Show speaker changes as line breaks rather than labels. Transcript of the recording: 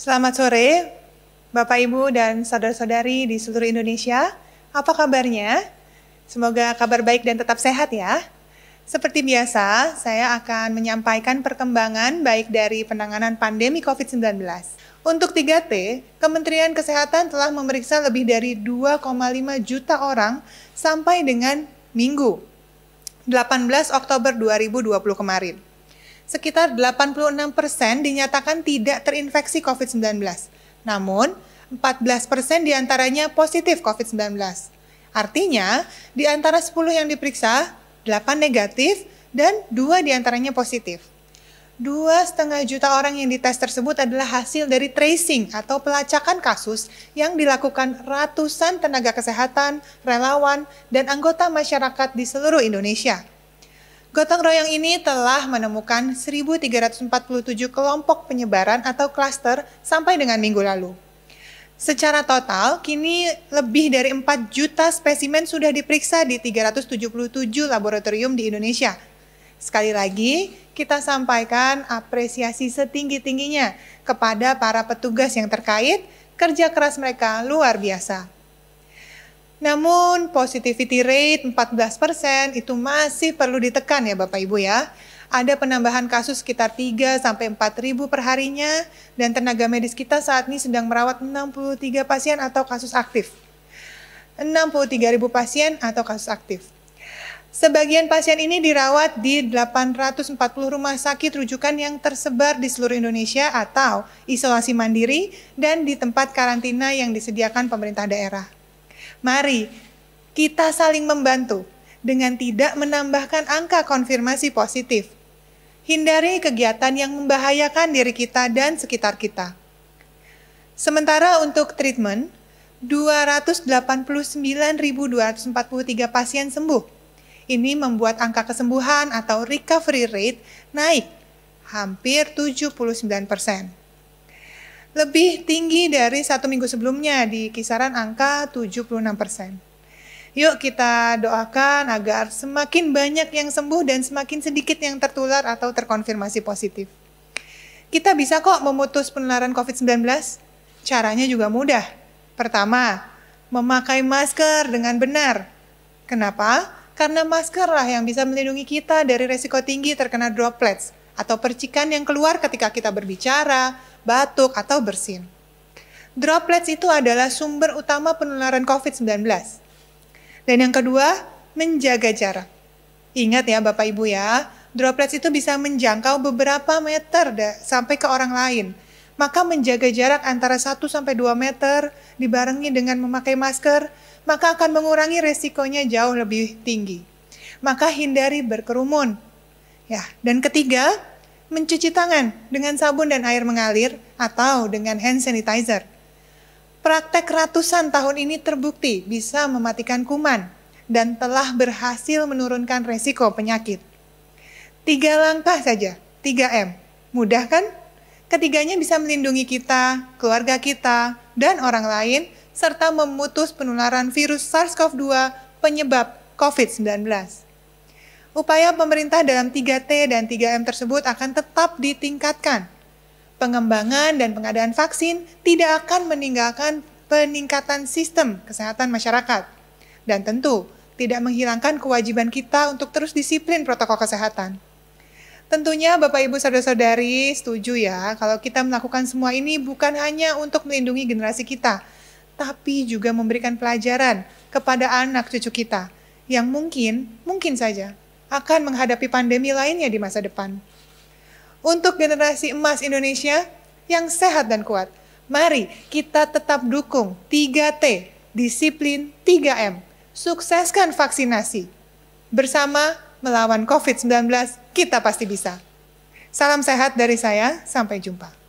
Selamat sore, Bapak Ibu dan saudara-saudari di seluruh Indonesia. Apa kabarnya? Semoga kabar baik dan tetap sehat ya. Seperti biasa, saya akan menyampaikan perkembangan baik dari penanganan pandemi COVID-19. Untuk 3T, Kementerian Kesehatan telah memeriksa lebih dari 2,5 juta orang sampai dengan minggu 18 Oktober 2020 kemarin sekitar 86% dinyatakan tidak terinfeksi COVID-19. Namun, 14% diantaranya positif COVID-19. Artinya, di antara 10 yang diperiksa, 8 negatif dan 2 diantaranya positif. Dua setengah juta orang yang dites tersebut adalah hasil dari tracing atau pelacakan kasus yang dilakukan ratusan tenaga kesehatan, relawan, dan anggota masyarakat di seluruh Indonesia. Gotong royong ini telah menemukan 1.347 kelompok penyebaran atau klaster sampai dengan minggu lalu. Secara total, kini lebih dari 4 juta spesimen sudah diperiksa di 377 laboratorium di Indonesia. Sekali lagi, kita sampaikan apresiasi setinggi-tingginya kepada para petugas yang terkait, kerja keras mereka luar biasa. Namun positivity rate 14% itu masih perlu ditekan ya Bapak Ibu ya. Ada penambahan kasus sekitar 3 sampai 4 ribu perharinya dan tenaga medis kita saat ini sedang merawat 63 pasien atau kasus aktif. 63 ribu pasien atau kasus aktif. Sebagian pasien ini dirawat di 840 rumah sakit rujukan yang tersebar di seluruh Indonesia atau isolasi mandiri dan di tempat karantina yang disediakan pemerintah daerah. Mari kita saling membantu dengan tidak menambahkan angka konfirmasi positif. Hindari kegiatan yang membahayakan diri kita dan sekitar kita. Sementara untuk treatment, 289.243 pasien sembuh. Ini membuat angka kesembuhan atau recovery rate naik hampir 79 persen lebih tinggi dari satu minggu sebelumnya di kisaran angka 76 persen. Yuk kita doakan agar semakin banyak yang sembuh dan semakin sedikit yang tertular atau terkonfirmasi positif. Kita bisa kok memutus penularan COVID-19. Caranya juga mudah. Pertama, memakai masker dengan benar. Kenapa? Karena maskerlah yang bisa melindungi kita dari resiko tinggi terkena droplets atau percikan yang keluar ketika kita berbicara, batuk, atau bersin. Droplets itu adalah sumber utama penularan COVID-19. Dan yang kedua, menjaga jarak. Ingat ya Bapak Ibu ya, droplets itu bisa menjangkau beberapa meter sampai ke orang lain. Maka menjaga jarak antara 1 sampai 2 meter dibarengi dengan memakai masker, maka akan mengurangi resikonya jauh lebih tinggi. Maka hindari berkerumun. Ya, dan ketiga, mencuci tangan dengan sabun dan air mengalir atau dengan hand sanitizer. Praktek ratusan tahun ini terbukti bisa mematikan kuman dan telah berhasil menurunkan resiko penyakit. Tiga langkah saja, 3M. Mudah kan? Ketiganya bisa melindungi kita, keluarga kita, dan orang lain, serta memutus penularan virus SARS-CoV-2 penyebab COVID-19. Upaya pemerintah dalam 3T dan 3M tersebut akan tetap ditingkatkan. Pengembangan dan pengadaan vaksin tidak akan meninggalkan peningkatan sistem kesehatan masyarakat. Dan tentu, tidak menghilangkan kewajiban kita untuk terus disiplin protokol kesehatan. Tentunya Bapak Ibu Saudara-saudari setuju ya kalau kita melakukan semua ini bukan hanya untuk melindungi generasi kita, tapi juga memberikan pelajaran kepada anak cucu kita yang mungkin, mungkin saja akan menghadapi pandemi lainnya di masa depan. Untuk generasi emas Indonesia yang sehat dan kuat, mari kita tetap dukung 3T, disiplin 3M, sukseskan vaksinasi. Bersama melawan COVID-19, kita pasti bisa. Salam sehat dari saya, sampai jumpa.